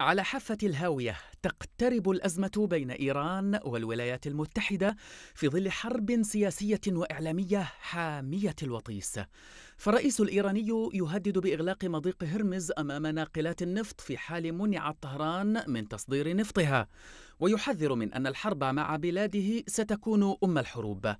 على حافة الهاوية تقترب الأزمة بين إيران والولايات المتحدة في ظل حرب سياسية وإعلامية حامية الوطيس. فالرئيس الإيراني يهدد بإغلاق مضيق هرمز أمام ناقلات النفط في حال منعت طهران من تصدير نفطها، ويحذر من أن الحرب مع بلاده ستكون أم الحروب.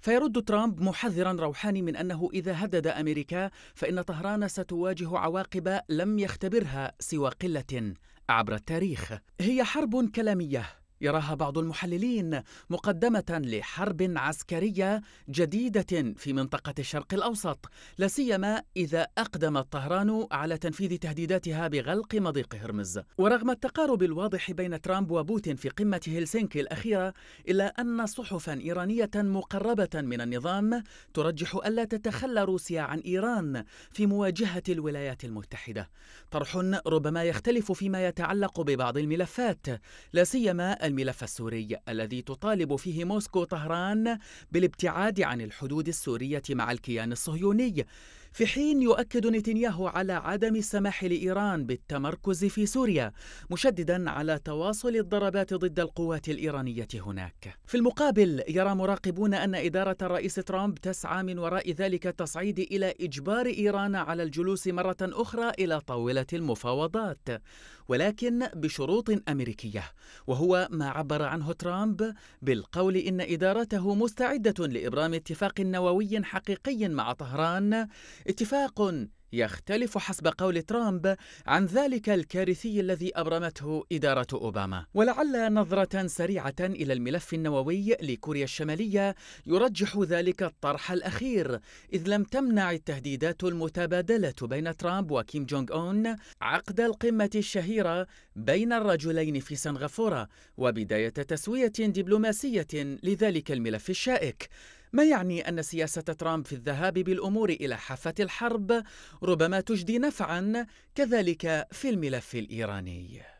فيرد ترامب محذرا روحاني من أنه إذا هدد أمريكا فإن طهران ستواجه عواقب لم يختبرها سوى قلة عبر التاريخ هي حرب كلامية يراها بعض المحللين مقدمة لحرب عسكرية جديدة في منطقة الشرق الأوسط، لا سيما إذا أقدمت طهران على تنفيذ تهديداتها بغلق مضيق هرمز. ورغم التقارب الواضح بين ترامب وبوتين في قمة هلسنكي الأخيرة، إلا أن صحفا إيرانية مقربة من النظام ترجح ألا تتخلى روسيا عن إيران في مواجهة الولايات المتحدة. طرح ربما يختلف فيما يتعلق ببعض الملفات، لا سيما الملف السوري الذي تطالب فيه موسكو طهران بالابتعاد عن الحدود السورية مع الكيان الصهيوني في حين يؤكد نتنياهو على عدم السماح لايران بالتمركز في سوريا مشددا على تواصل الضربات ضد القوات الايرانيه هناك في المقابل يرى مراقبون ان اداره الرئيس ترامب تسعى من وراء ذلك التصعيد الى اجبار ايران على الجلوس مره اخرى الى طاوله المفاوضات ولكن بشروط امريكيه وهو ما عبر عنه ترامب بالقول ان ادارته مستعده لابرام اتفاق نووي حقيقي مع طهران اتفاق يختلف حسب قول ترامب عن ذلك الكارثي الذي ابرمته اداره اوباما ولعل نظره سريعه الى الملف النووي لكوريا الشماليه يرجح ذلك الطرح الاخير اذ لم تمنع التهديدات المتبادله بين ترامب وكيم جونغ اون عقد القمه الشهيره بين الرجلين في سنغافوره وبدايه تسويه دبلوماسيه لذلك الملف الشائك ما يعني أن سياسة ترامب في الذهاب بالأمور إلى حافة الحرب ربما تجدي نفعا كذلك في الملف الإيراني